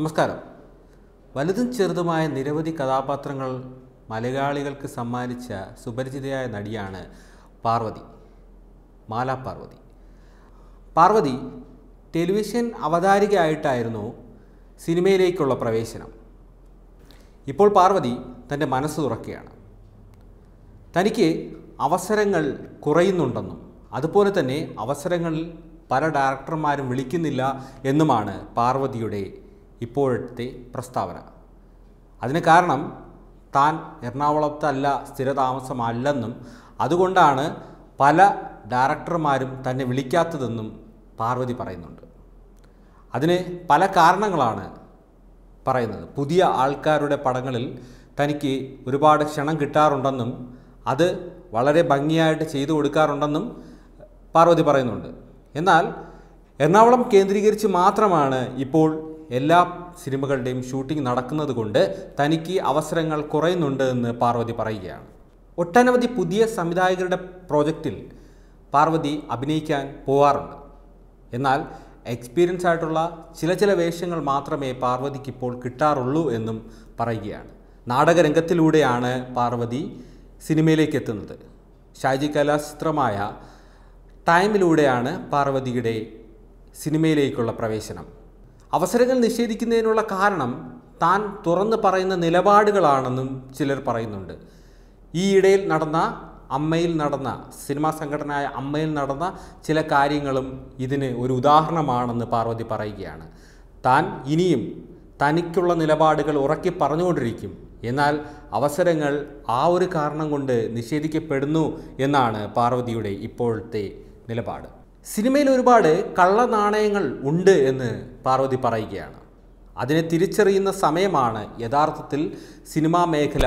നമസ്കാരം വലുതും ചെറുതുമായ നിരവധി കഥാപാത്രങ്ങൾ മലയാളികൾക്ക് സമ്മാനിച്ച സുപരിചിതയായ നടിയാണ് പാർവതി മാല പാർവതി പാർവതി ടെലിവിഷൻ അവതാരികയായിട്ടായിരുന്നു സിനിമയിലേക്കുള്ള പ്രവേശനം ഇപ്പോൾ പാർവതി തൻ്റെ മനസ്സ് തുറക്കുകയാണ് തനിക്ക് അവസരങ്ങൾ കുറയുന്നുണ്ടെന്നും അതുപോലെ തന്നെ അവസരങ്ങളിൽ പല ഡയറക്ടർമാരും വിളിക്കുന്നില്ല എന്നുമാണ് പാർവതിയുടെ ഇപ്പോഴത്തെ പ്രസ്താവന അതിന് കാരണം താൻ എറണാകുളത്തല്ല സ്ഥിരതാമസമല്ലെന്നും അതുകൊണ്ടാണ് പല ഡയറക്ടർമാരും തന്നെ വിളിക്കാത്തതെന്നും പാർവതി പറയുന്നുണ്ട് അതിന് പല കാരണങ്ങളാണ് പറയുന്നത് പുതിയ ആൾക്കാരുടെ പടങ്ങളിൽ തനിക്ക് ഒരുപാട് ക്ഷണം കിട്ടാറുണ്ടെന്നും അത് വളരെ ഭംഗിയായിട്ട് ചെയ്തു കൊടുക്കാറുണ്ടെന്നും പാർവതി പറയുന്നുണ്ട് എന്നാൽ എറണാകുളം കേന്ദ്രീകരിച്ച് മാത്രമാണ് ഇപ്പോൾ എല്ലാ സിനിമകളുടെയും ഷൂട്ടിംഗ് നടക്കുന്നതുകൊണ്ട് തനിക്ക് അവസരങ്ങൾ കുറയുന്നുണ്ട് എന്ന് പാർവതി പറയുകയാണ് ഒട്ടനവധി പുതിയ സംവിധായകരുടെ പ്രോജക്റ്റിൽ പാർവതി അഭിനയിക്കാൻ പോവാറുണ്ട് എന്നാൽ എക്സ്പീരിയൻസ് ആയിട്ടുള്ള ചില ചില വേഷങ്ങൾ മാത്രമേ പാർവതിക്ക് ഇപ്പോൾ കിട്ടാറുള്ളൂ എന്നും പറയുകയാണ് നാടകരംഗത്തിലൂടെയാണ് പാർവതി സിനിമയിലേക്ക് എത്തുന്നത് ഷാജി കലാചിത്രമായ ടൈമിലൂടെയാണ് പാർവതിയുടെ സിനിമയിലേക്കുള്ള പ്രവേശനം അവസരങ്ങൾ നിഷേധിക്കുന്നതിനുള്ള കാരണം താൻ തുറന്ന് പറയുന്ന നിലപാടുകളാണെന്നും ചിലർ പറയുന്നുണ്ട് ഈ ഇടയിൽ നടന്ന അമ്മയിൽ നടന്ന സിനിമാ സംഘടനയായ അമ്മയിൽ നടന്ന ചില കാര്യങ്ങളും ഇതിന് ഒരു ഉദാഹരണമാണെന്ന് പാർവതി പറയുകയാണ് താൻ ഇനിയും തനിക്കുള്ള നിലപാടുകൾ ഉറക്കി പറഞ്ഞുകൊണ്ടിരിക്കും എന്നാൽ അവസരങ്ങൾ ആ ഒരു കാരണം കൊണ്ട് നിഷേധിക്കപ്പെടുന്നു എന്നാണ് പാർവതിയുടെ ഇപ്പോഴത്തെ നിലപാട് സിനിമയിൽ ഒരുപാട് കള്ള നാണയങ്ങൾ ഉണ്ട് എന്ന് പാർവതി പറയുകയാണ് അതിനെ തിരിച്ചറിയുന്ന സമയമാണ് യഥാർത്ഥത്തിൽ സിനിമാ മേഖല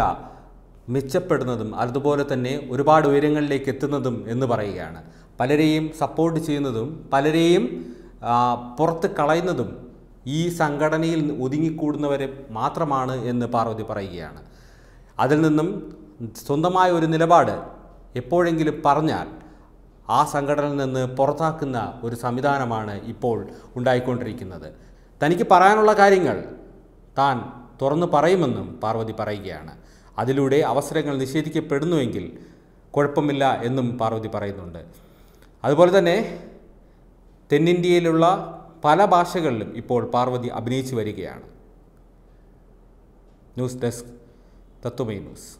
മെച്ചപ്പെടുന്നതും അതുപോലെ തന്നെ ഒരുപാട് ഉയരങ്ങളിലേക്ക് എത്തുന്നതും എന്ന് പറയുകയാണ് പലരെയും സപ്പോർട്ട് ചെയ്യുന്നതും പലരെയും പുറത്ത് കളയുന്നതും ഈ സംഘടനയിൽ ഒതുങ്ങിക്കൂടുന്നവർ മാത്രമാണ് എന്ന് പാർവതി പറയുകയാണ് അതിൽ നിന്നും സ്വന്തമായ ഒരു നിലപാട് എപ്പോഴെങ്കിലും പറഞ്ഞാൽ ആ സംഘടനയിൽ നിന്ന് പുറത്താക്കുന്ന ഒരു സംവിധാനമാണ് ഇപ്പോൾ ഉണ്ടായിക്കൊണ്ടിരിക്കുന്നത് തനിക്ക് പറയാനുള്ള കാര്യങ്ങൾ താൻ തുറന്നു പറയുമെന്നും പാർവതി പറയുകയാണ് അതിലൂടെ അവസരങ്ങൾ നിഷേധിക്കപ്പെടുന്നുവെങ്കിൽ കുഴപ്പമില്ല എന്നും പാർവതി പറയുന്നുണ്ട് അതുപോലെ തന്നെ തെന്നിന്ത്യയിലുള്ള പല ഭാഷകളിലും ഇപ്പോൾ പാർവതി അഭിനയിച്ചു വരികയാണ് ന്യൂസ് ഡെസ്ക് തത്വമേ ന്യൂസ്